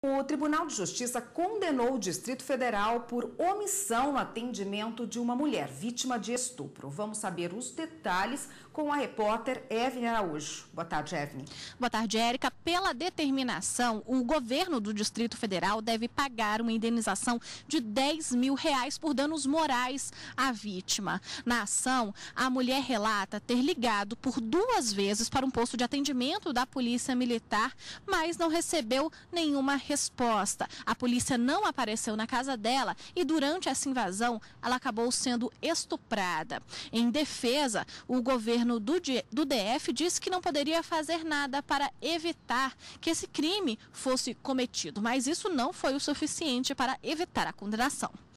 O Tribunal de Justiça condenou o Distrito Federal por omissão no atendimento de uma mulher vítima de estupro. Vamos saber os detalhes com a repórter Evelyn Araújo. Boa tarde, Evelyn. Boa tarde, Érica. Pela determinação, o governo do Distrito Federal deve pagar uma indenização de 10 mil reais por danos morais à vítima. Na ação, a mulher relata ter ligado por duas vezes para um posto de atendimento da Polícia Militar, mas não recebeu nenhuma resposta. A polícia não apareceu na casa dela e durante essa invasão ela acabou sendo estuprada. Em defesa, o governo do, do DF disse que não poderia fazer nada para evitar que esse crime fosse cometido, mas isso não foi o suficiente para evitar a condenação.